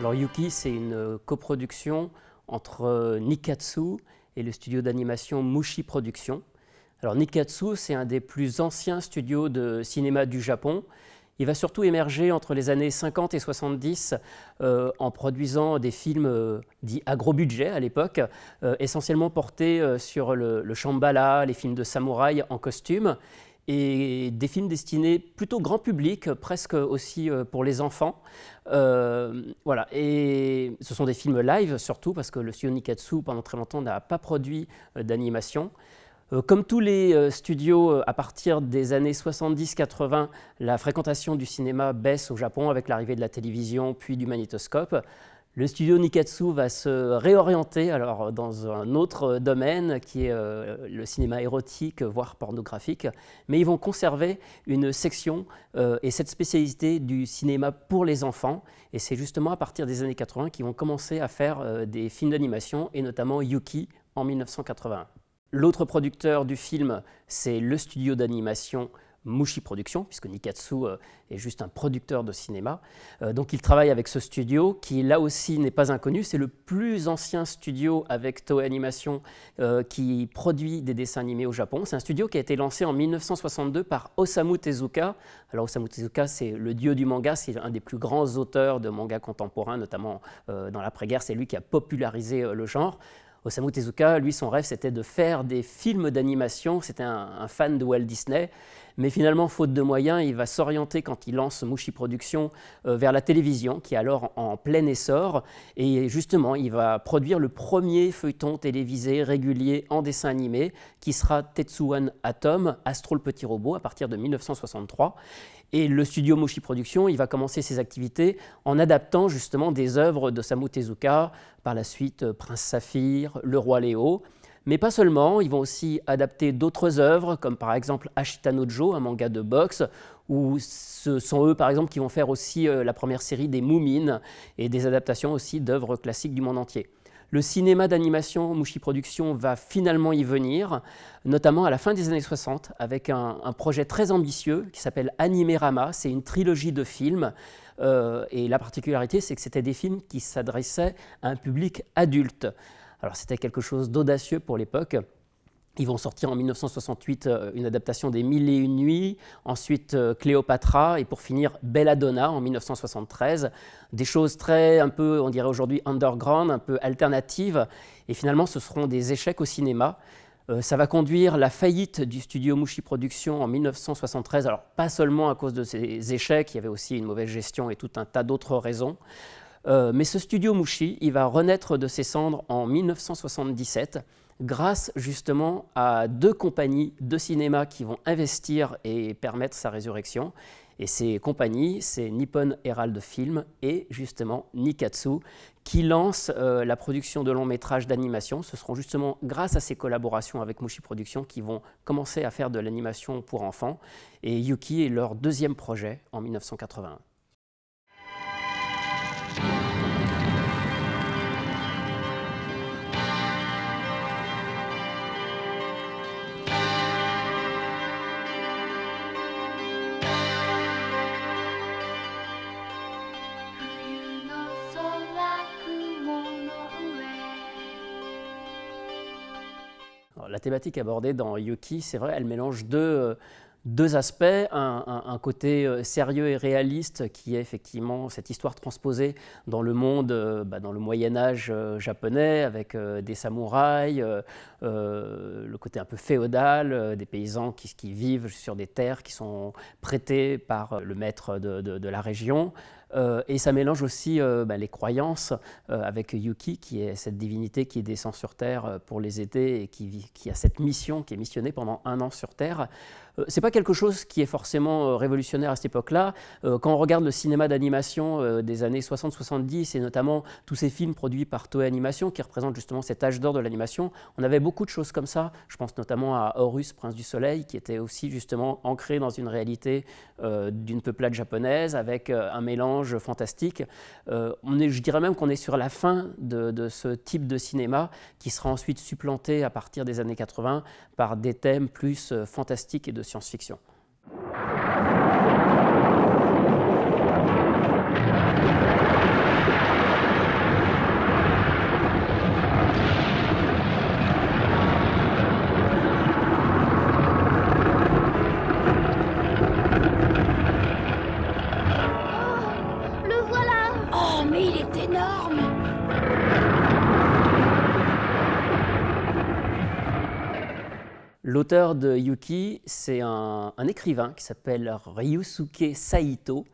Alors Yuki, c'est une euh, coproduction entre euh, Nikatsu et le studio d'animation Mushi Productions. Alors Nikatsu, c'est un des plus anciens studios de cinéma du Japon. Il va surtout émerger entre les années 50 et 70 euh, en produisant des films dits à gros budget à l'époque, essentiellement portés sur le, le shambhala, les films de samouraï en costume et des films destinés plutôt grand public, presque aussi euh, pour les enfants. Euh, voilà, et ce sont des films live surtout, parce que le studio Nikatsu, pendant très longtemps, n'a pas produit euh, d'animation. Comme tous les studios, à partir des années 70-80, la fréquentation du cinéma baisse au Japon avec l'arrivée de la télévision puis du magnétoscope. Le studio Nikatsu va se réorienter alors dans un autre euh, domaine qui est euh, le cinéma érotique, voire pornographique, mais ils vont conserver une section euh, et cette spécialité du cinéma pour les enfants. Et c'est justement à partir des années 80 qu'ils vont commencer à faire des films d'animation, et notamment Yuki en 1981. L'autre producteur du film, c'est le studio d'animation Mushi Productions, puisque Nikatsu euh, est juste un producteur de cinéma. Euh, donc il travaille avec ce studio qui, là aussi, n'est pas inconnu. C'est le plus ancien studio avec Toei Animation euh, qui produit des dessins animés au Japon. C'est un studio qui a été lancé en 1962 par Osamu Tezuka. Alors Osamu Tezuka, c'est le dieu du manga, c'est un des plus grands auteurs de manga contemporains, notamment dans l'après-guerre. C'est lui qui a popularisé le genre. Osamu Tezuka, lui, son rêve, c'était de faire des films d'animation. C'était un fan de Walt Disney mais finalement, faute de moyens, il va s'orienter quand il lance Mushi Production euh, vers la télévision, qui est alors en, plein essor. Et justement, il va produire le premier feuilleton télévisé régulier en dessin animé, qui sera Tetsuan Atom, Astro le petit robot, à partir de 1963. Et le studio Mushi Production, il va commencer ses activités en adaptant justement des œuvres de Samu Tezuka, par la suite euh, Prince Saphir, Le Roi Léo. Mais pas seulement, ils vont aussi adapter d'autres œuvres, comme par exemple Ashitano un manga de boxe, où ce sont eux par exemple qui vont faire aussi euh, la première série des Moumines et des adaptations aussi d'œuvres classiques du monde entier. Le cinéma d'animation Mushi Productions va finalement y venir, notamment à la fin des années 60, avec un, projet très ambitieux qui s'appelle Animerama. C'est une trilogie de films. Euh, et la particularité, c'est que c'était des films qui s'adressaient à un public adulte. Alors c'était quelque chose d'audacieux pour l'époque. Ils vont sortir en 1968 euh, une adaptation des Mille et une nuits, ensuite euh, Cléopatra et pour finir Belladonna en 1973. Des choses très, un peu, on dirait aujourd'hui underground, un peu alternatives. Et finalement, ce seront des échecs au cinéma. Euh, ça va conduire la faillite du studio Mushi Productions en 1973. Alors, pas seulement à cause de ces échecs, il y avait aussi une mauvaise gestion et tout un tas d'autres raisons. Euh, mais ce studio Mushi, il va renaître de ses cendres en 1977 grâce justement à deux compagnies de cinéma qui vont investir et permettre sa résurrection. Et ces compagnies, c'est Nippon Herald Film et justement Nikatsu qui lance euh, la production de longs métrages d'animation. Ce seront justement grâce à ces collaborations avec Mushi Productions qui vont commencer à faire de l'animation pour enfants. Et Yuki est leur deuxième projet en 1981. la thématique abordée dans Yuki, c'est vrai, elle mélange deux, euh, deux aspects, un, côté euh, sérieux et réaliste qui est effectivement cette histoire transposée dans le monde, euh, bah, dans le Moyen Âge japonais, avec des samouraïs, le côté un peu féodal, des paysans qui, vivent sur des terres qui sont prêtées par le maître de la région. Euh, et ça mélange aussi euh, bah, les croyances euh, avec Yuki, qui est cette divinité qui descend sur Terre pour les étés et qui, qui a cette mission, qui est missionnée pendant un an sur Terre. C'est pas quelque chose qui est forcément révolutionnaire à cette époque-là. Quand on regarde le cinéma d'animation des années 60-70 et notamment tous ces films produits par Toei Animation qui représentent justement cet âge d'or de l'animation, on avait beaucoup de choses comme ça. Je pense notamment à Horus, Prince du Soleil, qui était aussi justement ancré dans une réalité d'une peuplade japonaise avec un mélange fantastique. Euh, je dirais même qu'on est sur la fin de, ce type de cinéma qui sera ensuite supplanté à partir des années 80 par des thèmes plus euh, fantastiques et de science-fiction. L'auteur de Yuki, c'est un, écrivain qui s'appelle Ryusuke Saito,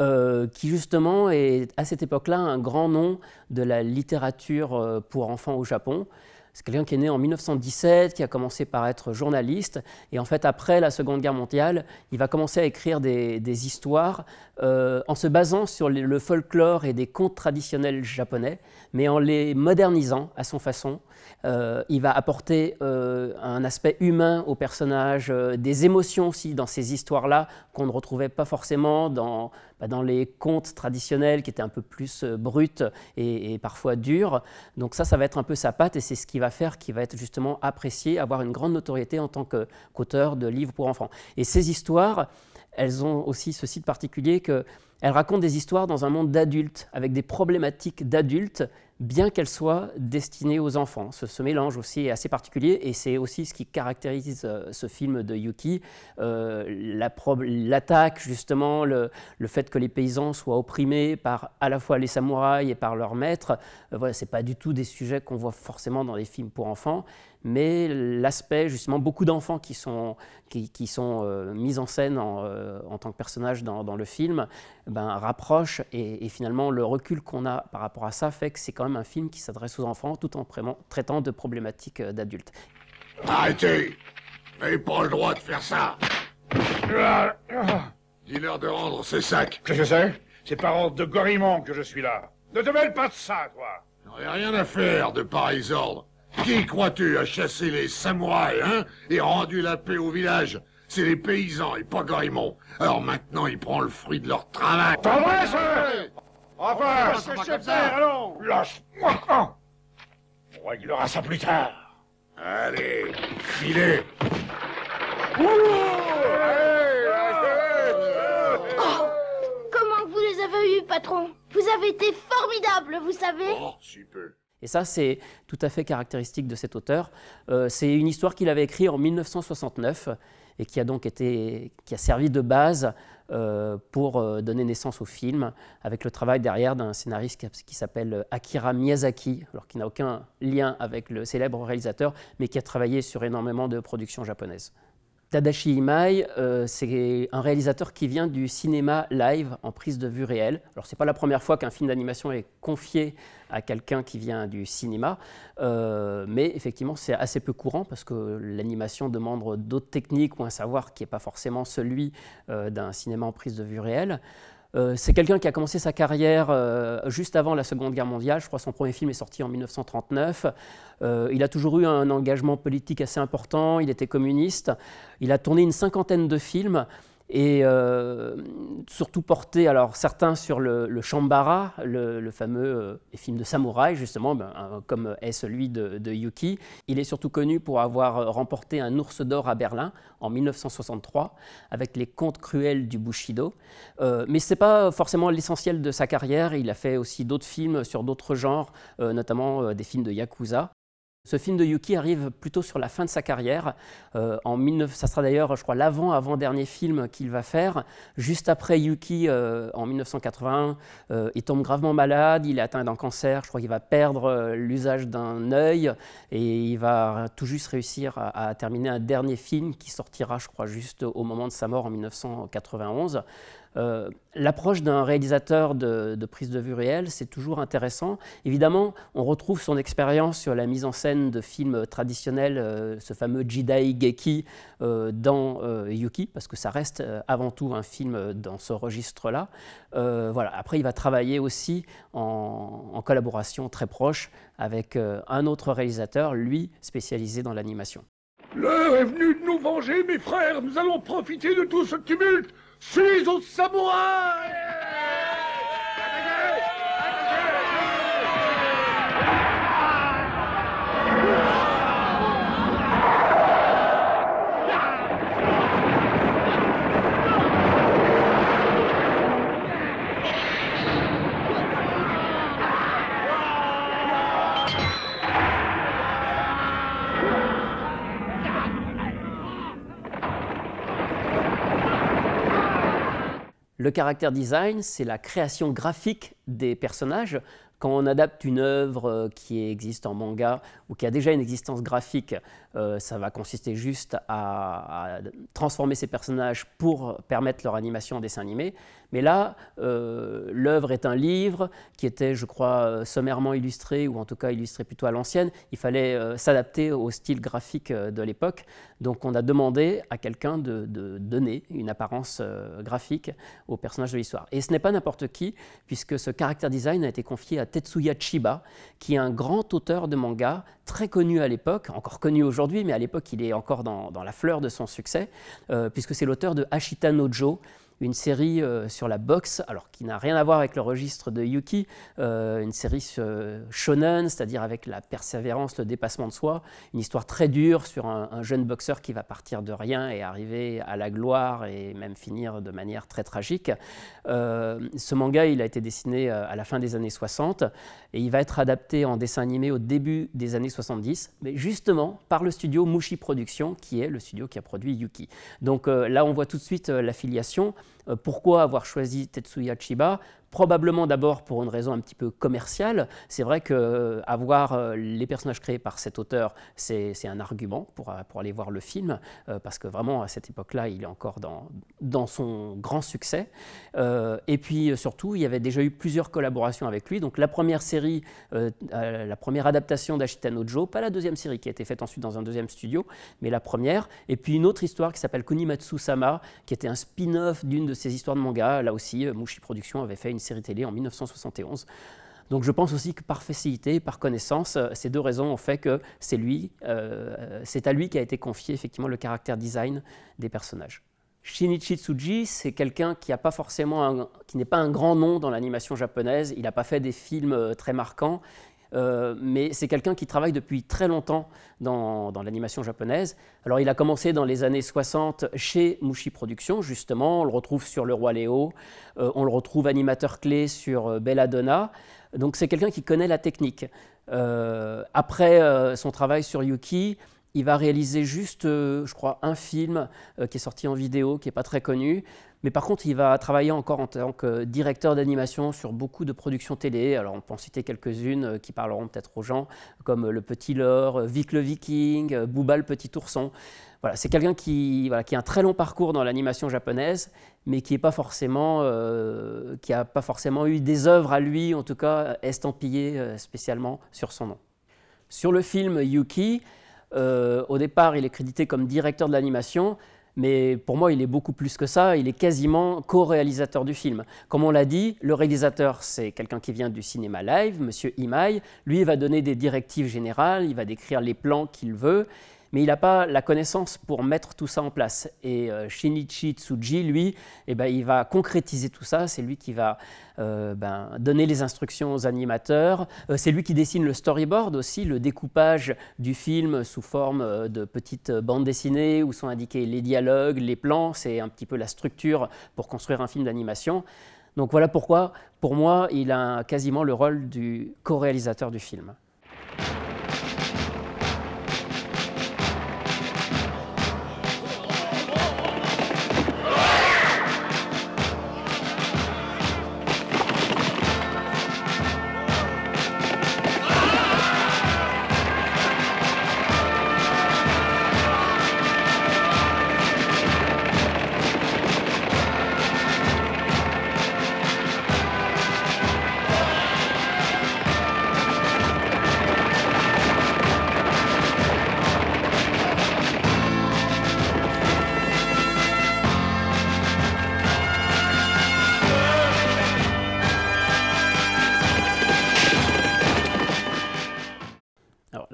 euh, qui justement est à cette époque-là un grand nom de la littérature euh, pour enfants au Japon. C'est quelqu'un qui est né en 1917, qui a commencé par être journaliste, et en fait après la Seconde Guerre mondiale, il va commencer à écrire des, histoires euh, en se basant sur le folklore et des contes traditionnels japonais, mais en les modernisant à son façon. Euh, il va apporter euh, un aspect humain aux personnage, des émotions aussi dans ces histoires-là qu'on ne retrouvait pas forcément dans, bah, dans les contes traditionnels qui étaient un peu plus bruts et, parfois durs. Donc ça, ça va être un peu sa patte, et c'est ce qui qui va être justement appréciée, avoir une grande notoriété en tant qu'auteur de livres pour enfants. Et ces histoires, elles ont aussi ce site particulier qu'elles racontent des histoires dans un monde d'adultes, avec des problématiques d'adultes, bien qu'elle soit destinée aux enfants. Ce, mélange aussi est assez particulier et c'est aussi ce qui caractérise euh, ce film de Yuki, euh, l'attaque justement, le, fait que les paysans soient opprimés par à la fois les samouraïs et par leurs maîtres. ce euh, voilà, c'est pas du tout des sujets qu'on voit forcément dans les films pour enfants mais l'aspect justement beaucoup d'enfants qui sont, qui, sont euh, mis en scène en, euh, tant que personnages dans, le film ben, rapproche et, finalement le recul qu'on a par rapport à ça fait que c'est quand même un film qui s'adresse aux enfants tout en traitant de problématiques euh, d'adultes. Arrêtez Vous n'avez pas le droit de faire ça Dis-leur de rendre ses sacs. Qu'est-ce que C'est par ordre de Gorimont que je suis là. Ne te mêle pas de ça, toi J'en ai rien à faire de pareils ordres. Qui crois-tu a chassé les samouraïs, hein, et rendu la paix au village C'est les paysans et pas Gorimond. Alors maintenant, il prend le fruit de leur travail. T'en Enfin, Lâche-moi On réglera ça plus tard. Allez, filez oh, Comment vous les avez eus, patron Vous avez été formidable, vous savez Oh, si peu. Et ça, c'est tout à fait caractéristique de cet auteur. Euh, c'est une histoire qu'il avait écrite en 1969 et qui a donc été, qui a servi de base euh, pour euh, donner naissance au film, avec le travail derrière d'un scénariste qui, qui s'appelle Akira Miyazaki, alors qui n'a aucun lien avec le célèbre réalisateur, mais qui a travaillé sur énormément de productions japonaises. Tadashi Imai, euh, c'est un réalisateur qui vient du cinéma live en prise de vue réelle. Alors c'est pas la première fois qu'un film d'animation est confié à quelqu'un qui vient du cinéma, euh, mais effectivement c'est assez peu courant parce que l'animation demande d'autres techniques ou un savoir qui n'est pas forcément celui euh, d'un cinéma en prise de vue réelle. Euh, c'est quelqu'un qui a commencé sa carrière euh, juste avant la Seconde Guerre mondiale. Je crois son premier film est sorti en 1939. Euh, il a toujours eu un engagement politique assez important. Il était communiste. Il a tourné une cinquantaine de films et euh, surtout porté, alors certains sur le, le Shambara, le, fameux euh, film de samouraï justement, ben, euh, comme est celui de, Yuki. Il est surtout connu pour avoir remporté un ours d'or à Berlin en 1963 avec les contes cruels du Bushido. mais ce n'est pas forcément l'essentiel de sa carrière, il a fait aussi d'autres films sur d'autres genres, notamment des films de Yakuza. Ce film de Yuki arrive plutôt sur la fin de sa carrière. Euh, en 19... ça sera d'ailleurs, je crois, l'avant-avant-dernier film qu'il va faire. Juste après Yuki, euh, en 1981, euh, il tombe gravement malade, il est atteint d'un cancer, je crois qu'il va perdre l'usage d'un œil et il va tout juste réussir à, terminer un dernier film qui sortira, je crois, juste au moment de sa mort en 1991. Euh, l'approche d'un réalisateur de, prise de vue réelle, c'est toujours intéressant. Évidemment, on retrouve son expérience sur la mise en scène de films traditionnels, euh, ce fameux Jidai Geki euh, dans Yuki, parce que ça reste avant tout un film dans ce registre-là. voilà. Après, il va travailler aussi en collaboration très proche avec un autre réalisateur, lui spécialisé dans l'animation. L'heure est venue de nous venger, mes frères. Nous allons profiter de tout ce tumulte Chez Samurai. Le caractère design, c'est la création graphique des personnages. Quand on adapte une œuvre euh, qui existe en manga ou qui a déjà une existence graphique euh, ça va consister juste à, transformer ces personnages pour permettre leur animation en dessin animé. Mais là, euh, l'œuvre est un livre qui était, je crois, euh, sommairement illustré, ou en tout cas illustré plutôt à l'ancienne. Il fallait s'adapter au style graphique de l'époque. Donc on a demandé à quelqu'un de, de, donner une apparence graphique au personnage de l'histoire. Et ce n'est pas n'importe qui, puisque ce character design a été confié à Tetsuya Chiba, qui est un grand auteur de manga très connu à l'époque, encore connu aujourd'hui mais à l'époque, il est encore dans, dans, la fleur de son succès, euh, puisque c'est l'auteur de Ashita Nojo, une série euh, sur la boxe, alors qui n'a rien à voir avec le registre de Yuki, euh, une série euh, shonen, c'est-à-dire avec la persévérance, le dépassement de soi, une histoire très dure sur un, jeune boxeur qui va partir de rien et arriver à la gloire et même finir de manière très tragique. ce manga, il a été dessiné à la fin des années 60 et il va être adapté en dessin animé au début des années 70, mais justement par le studio Mushi Productions, qui est le studio qui a produit Yuki. Donc là, on voit tout de suite l'affiliation. Euh, pourquoi avoir choisi Tetsuya Chiba probablement d'abord pour une raison un petit peu commerciale. C'est vrai que euh, avoir euh, les personnages créés par cet auteur, c'est un argument euh, pour, aller voir le film, parce que vraiment à cette époque-là, il est encore dans, dans son grand succès. et puis surtout, il y avait déjà eu plusieurs collaborations avec lui. Donc la première série, la première adaptation d'Ashitano Joe, pas la deuxième série qui a été faite ensuite dans un deuxième studio, mais la première. Et puis une autre histoire qui s'appelle Kunimatsu-sama, qui était un spin-off d'une de ses histoires de manga. Là aussi, Mushi Productions avait fait une série télé en 1971. Donc je pense aussi que par facilité, par connaissance, euh, ces deux raisons ont fait que c'est lui, euh, c'est à lui qui a été confié effectivement le caractère design des personnages. Shinichi Tsuji, c'est quelqu'un qui a pas forcément qui n'est pas un grand nom dans l'animation japonaise. Il n'a pas fait des films euh, très marquants. Euh, mais c'est quelqu'un qui travaille depuis très longtemps dans, l'animation japonaise. Alors il a commencé dans les années 60 chez Mushi Productions, justement, on le retrouve sur Le Roi Léo, euh, on le retrouve animateur clé sur euh, Belladonna, donc c'est quelqu'un qui connaît la technique. après son travail sur Yuki, il va réaliser juste, euh, je crois, un film euh, qui est sorti en vidéo, qui n'est pas très connu. Mais par contre, il va travailler encore en tant que directeur d'animation sur beaucoup de productions télé. Alors, on peut en citer quelques-unes euh, qui parleront peut-être aux gens, comme Le Petit Lord, Vic le Viking, Booba le Petit Ourson. Voilà, c'est quelqu'un qui, qui a un très long parcours dans l'animation japonaise, mais qui n'a pas, forcément, pas forcément eu des œuvres à lui, en tout cas estampillées spécialement sur son nom. Sur le film Yuki, euh, au départ, il est crédité comme directeur de l'animation, mais pour moi, il est beaucoup plus que ça. Il est quasiment co-réalisateur du film. Comme on l'a dit, le réalisateur, c'est quelqu'un qui vient du cinéma live, Monsieur Imai. Lui, il va donner des directives générales, il va décrire les plans qu'il veut mais il n'a pas la connaissance pour mettre tout ça en place. Et euh, Shinichi Tsuji, lui, eh ben, il va concrétiser tout ça, c'est lui qui va euh, ben, donner les instructions aux animateurs, euh, c'est lui qui dessine le storyboard aussi, le découpage du film sous forme de petites bandes dessinées où sont indiqués les dialogues, les plans, c'est un petit peu la structure pour construire un film d'animation. Donc voilà pourquoi, pour moi, il a quasiment le rôle du co-réalisateur du film.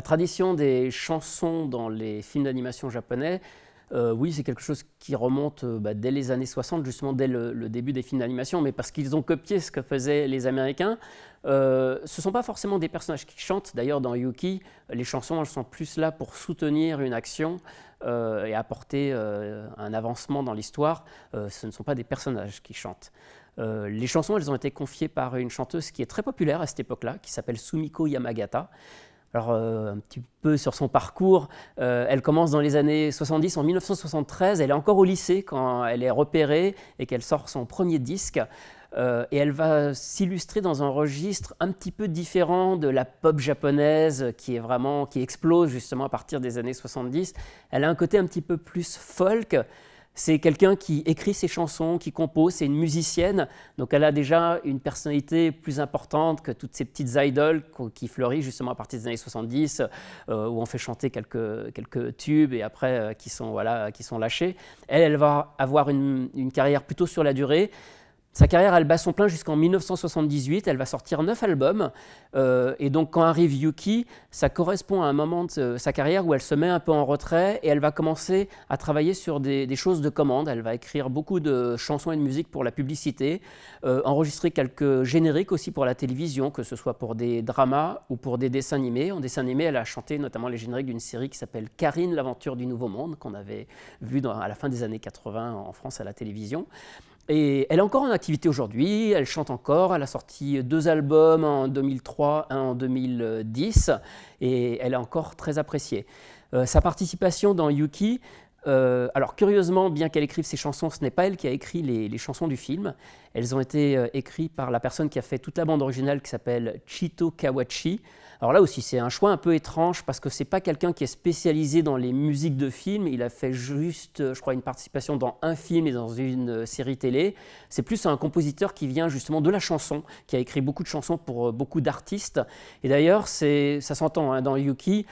La tradition des chansons dans les films d'animation japonais, euh, oui, c'est quelque chose qui remonte euh, bah, dès les années 60, justement dès le, début des films d'animation, mais parce qu'ils ont copié ce que faisaient les Américains. Euh, ce ne sont pas forcément des personnages qui chantent. D'ailleurs, dans Yuki, les chansons, elles sont plus là pour soutenir une action et apporter un avancement dans l'histoire. ce ne sont pas des personnages qui chantent. les chansons, elles ont été confiées par une chanteuse qui est très populaire à cette époque-là, qui s'appelle Sumiko Yamagata, alors, euh, un petit peu sur son parcours, euh, elle commence dans les années 70, en 1973, elle est encore au lycée quand elle est repérée et qu'elle sort son premier disque. Euh, et elle va s'illustrer dans un registre un petit peu différent de la pop japonaise qui est vraiment qui explose justement à partir des années 70. Elle a un côté un petit peu plus folk, c'est quelqu'un qui écrit ses chansons, qui compose, c'est une musicienne, donc elle a déjà une personnalité plus importante que toutes ces petites idoles qui fleurissent justement à partir des années 70, euh, où on fait chanter quelques, quelques tubes et après euh, qui, sont, voilà, qui sont lâchés. Elle, elle va avoir une carrière plutôt sur la durée. Sa carrière, elle bat son plein jusqu'en 1978, elle va sortir neuf albums, euh, et donc quand arrive Yuki, ça correspond à un moment de sa carrière où elle se met un peu en retrait, et elle va commencer à travailler sur des, choses de commande, elle va écrire beaucoup de chansons et de musique pour la publicité, euh, enregistrer quelques génériques aussi pour la télévision, que ce soit pour des dramas ou pour des dessins animés. En dessin animé, elle a chanté notamment les génériques d'une série qui s'appelle Karine, l'aventure du Nouveau Monde, qu'on avait vu à la fin des années 80 en France à la télévision elle est encore en activité aujourd'hui, elle chante encore, elle a sorti deux albums, en 2003, et en 2010, et elle est encore très appréciée. Euh, sa participation dans Yuki euh, alors curieusement, bien qu'elle écrive ses chansons, ce n'est pas elle qui a écrit les, chansons du film. Elles ont été euh, écrites par la personne qui a fait toute la bande originale qui s'appelle Chito Kawachi. Alors là aussi, c'est un choix un peu étrange parce que c'est pas quelqu'un qui est spécialisé dans les musiques de films. Il a fait juste, euh, je crois, une participation dans un film et dans une série télé. C'est plus un compositeur qui vient justement de la chanson, qui a écrit beaucoup de chansons pour beaucoup d'artistes. Et d'ailleurs, ça s'entend hein, dans Yuki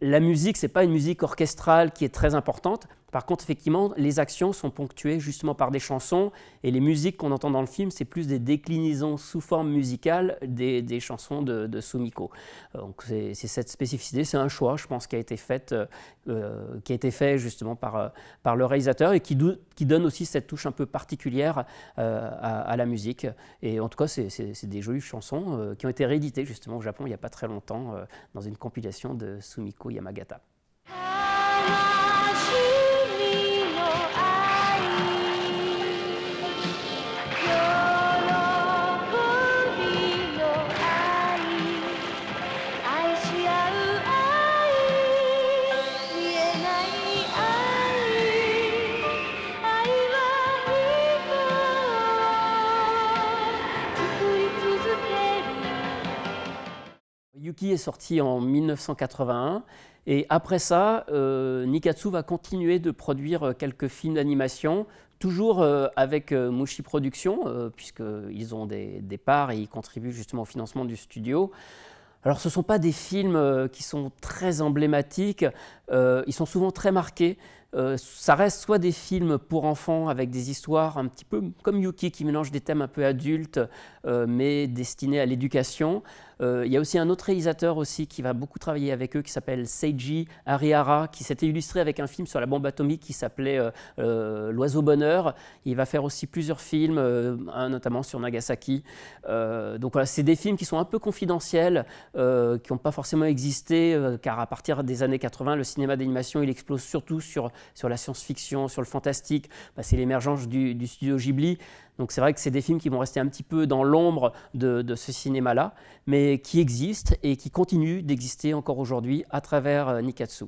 la musique, c'est pas une musique orchestrale qui est très importante, par contre, effectivement, les actions sont ponctuées justement par des chansons et les musiques qu'on entend dans le film, c'est plus des déclinaisons sous forme musicale des, chansons de, Sumiko. Euh, donc c'est cette spécificité, c'est un choix, je pense, qui a été fait, euh, euh, qui a été fait justement par, le réalisateur et qui, donne aussi cette touche un peu particulière à, la musique. Et en tout cas, c'est des jolies chansons qui ont été rééditées justement au Japon il n'y a pas très longtemps dans une compilation de Sumiko Yamagata. est sorti en 1981. Et après ça, euh, Nikatsu va continuer de produire euh, quelques films d'animation, toujours euh, avec euh, Mushi Productions, puisqu'ils ont des, des, parts et ils contribuent justement au financement du studio. Alors ce ne sont pas des films qui sont très emblématiques, ils sont souvent très marqués. ça reste soit des films pour enfants avec des histoires un petit peu comme Yuki qui mélange des thèmes un peu adultes mais destinés à l'éducation, euh, il y a aussi un autre réalisateur aussi qui va beaucoup travailler avec eux, qui s'appelle Seiji Arihara, qui s'était illustré avec un film sur la bombe atomique qui s'appelait euh, euh, L'oiseau bonheur. Il va faire aussi plusieurs films, notamment sur Nagasaki. donc voilà, c'est des films qui sont un peu confidentiels, qui n'ont pas forcément existé, car à partir des années 80, le cinéma d'animation, il explose surtout sur, sur la science-fiction, sur le fantastique. Bah, c'est l'émergence du studio Ghibli. Donc c'est vrai que c'est des films qui vont rester un petit peu dans l'ombre de, ce cinéma-là, mais qui existent et qui continuent d'exister encore aujourd'hui à travers euh, Nikatsu.